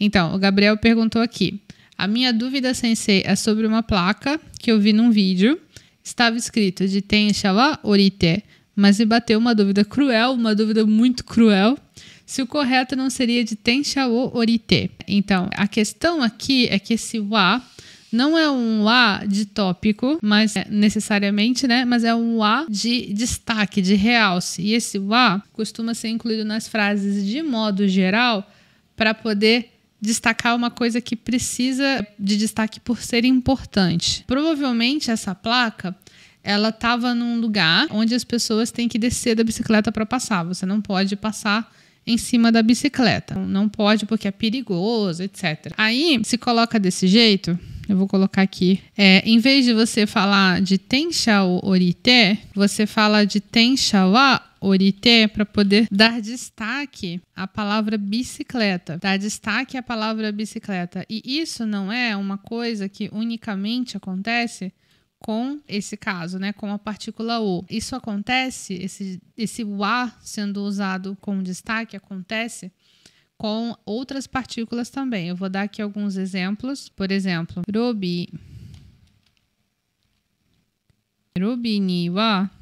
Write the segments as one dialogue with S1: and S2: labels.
S1: Então, o Gabriel perguntou aqui: A minha dúvida, sensei, é sobre uma placa que eu vi num vídeo. Estava escrito de Ten Orite, mas me bateu uma dúvida cruel, uma dúvida muito cruel, se o correto não seria de Tenshao Orite. Então, a questão aqui é que esse wa não é um wa de tópico, mas é necessariamente, né? Mas é um wa de destaque, de realce. E esse wa costuma ser incluído nas frases de modo geral para poder destacar uma coisa que precisa de destaque por ser importante. Provavelmente essa placa ela estava num lugar onde as pessoas têm que descer da bicicleta para passar. Você não pode passar em cima da bicicleta. Não pode porque é perigoso, etc. Aí se coloca desse jeito. Eu vou colocar aqui. É, em vez de você falar de tenshao orite, você fala de tenshawa Orité para poder dar destaque à palavra bicicleta, dar destaque à palavra bicicleta. E isso não é uma coisa que unicamente acontece com esse caso, né, com a partícula O. Isso acontece, esse, esse o A sendo usado com destaque acontece com outras partículas também. Eu vou dar aqui alguns exemplos. Por exemplo, rubi. Rubi ni wa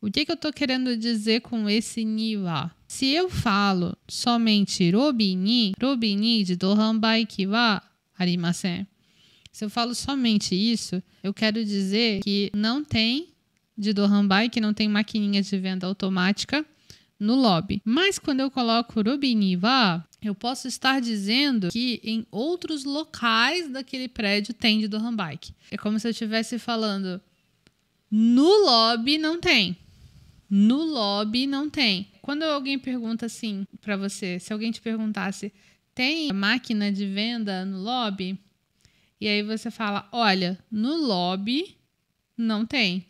S1: O que, que eu estou querendo dizer com esse ni wa? Se eu falo somente robini, robini de dohanbai ki wa arimasen. Se eu falo somente isso, eu quero dizer que não tem de dohanbai, que não tem maquininha de venda automática no lobby. Mas quando eu coloco robini wa, eu posso estar dizendo que em outros locais daquele prédio tem de dohanbai. É como se eu estivesse falando no lobby não tem. No lobby não tem. Quando alguém pergunta assim para você, se alguém te perguntasse, tem máquina de venda no lobby? E aí você fala, olha, no lobby não tem.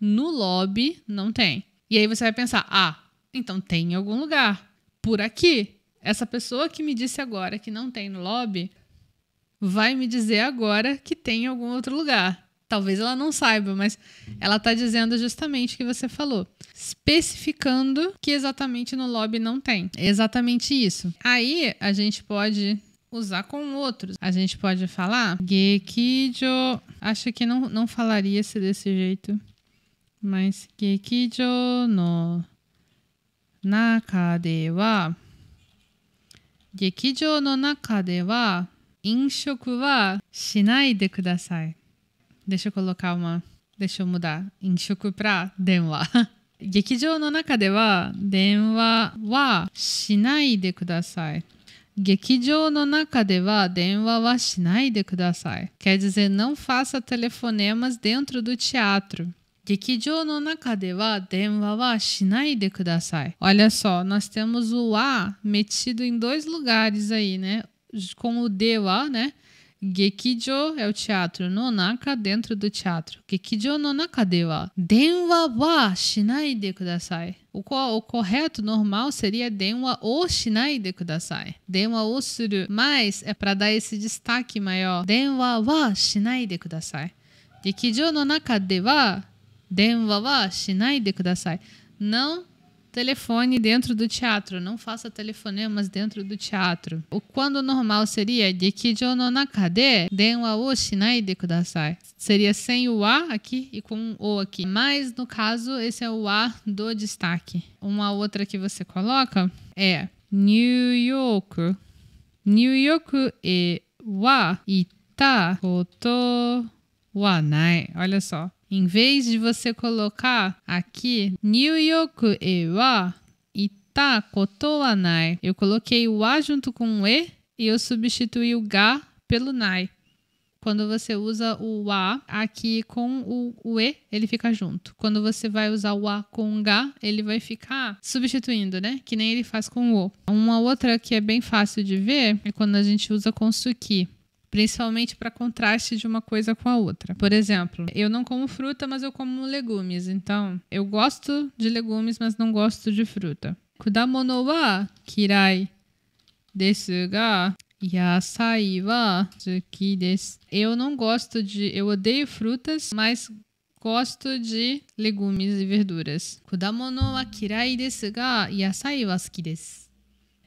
S1: No lobby não tem. E aí você vai pensar, ah, então tem em algum lugar. Por aqui. Essa pessoa que me disse agora que não tem no lobby vai me dizer agora que tem em algum outro lugar talvez ela não saiba, mas ela está dizendo justamente o que você falou, especificando que exatamente no lobby não tem. É exatamente isso. Aí a gente pode usar com outros. A gente pode falar gekijo. Acho que não, não falaria se desse jeito, mas gekijo no naka de wa gekijo no naka de wa inshoku wa shinai de kudasai deixa eu colocar uma. Deixa eu mudar. Inshoku pra denwa. 劇場の中では電話はしないでください。劇場の中では電話はしないでください。Quer dizer, não faça telefonemas dentro do teatro. 劇場の中では電話はしないでください. Olha só, nós temos o a metido em dois lugares aí, né? Com o dewa, né? Gekijo é o teatro, nonaka dentro do teatro. Gekijo no naka de wa denwa wa shinai de kudasai. O, co o correto, normal, seria denwa o shinai de kudasai. Denwa o suru, mas é para dar esse destaque maior. Denwa wa shinai de kudasai. Gekijo no naka de wa denwa wa shinai de kudasai. Não telefone dentro do teatro. Não faça telefonemas dentro do teatro. O quando normal seria Gekijo no nakade denwa o shinai de kudasai. Seria sem o A aqui e com O aqui. Mas, no caso, esse é o A do destaque. Uma outra que você coloca é New York. New York e wa ita koto wa nai. Olha só. Em vez de você colocar aqui New e wa ita kotoa nai, eu coloquei o a junto com o e e eu substituí o ga pelo nai. Quando você usa o a aqui com o, o e, ele fica junto. Quando você vai usar o a com o ga, ele vai ficar substituindo, né? Que nem ele faz com o o. Uma outra que é bem fácil de ver é quando a gente usa com suki principalmente para contraste de uma coisa com a outra. Por exemplo, eu não como fruta, mas eu como legumes. Então, eu gosto de legumes, mas não gosto de fruta. Kudamono wa kirai desu ga yasai wa tsuki desu. Eu não gosto de, eu odeio frutas, mas gosto de legumes e verduras. Kudamono wa kirai desu ga yasai wa suki desu.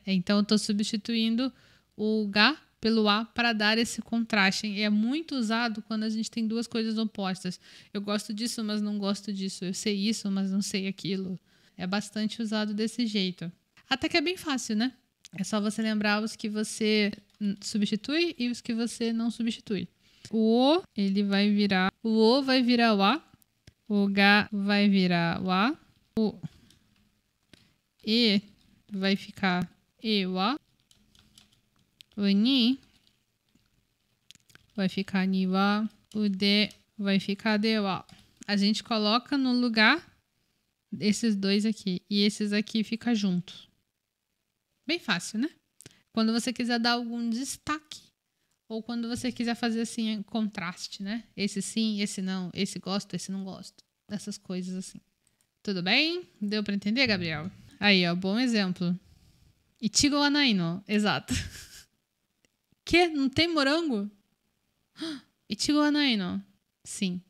S1: Então, eu estou substituindo o ga pelo A para dar esse contraste. E é muito usado quando a gente tem duas coisas opostas. Eu gosto disso, mas não gosto disso. Eu sei isso, mas não sei aquilo. É bastante usado desse jeito. Até que é bem fácil, né? É só você lembrar os que você substitui e os que você não substitui. O O, ele vai virar. O O vai virar o A. O H vai virar o A. O E vai ficar E, o A. O ni vai ficar niwa, o de vai ficar dewa. A gente coloca no lugar esses dois aqui e esses aqui fica junto. Bem fácil, né? Quando você quiser dar algum destaque ou quando você quiser fazer assim contraste, né? Esse sim, esse não, esse gosto, esse não gosto. Essas coisas assim. Tudo bem? Deu para entender, Gabriel? Aí, ó, bom exemplo. Ichigo anaino. Exato. Quê? Não tem morango? Ichigo wa Sim.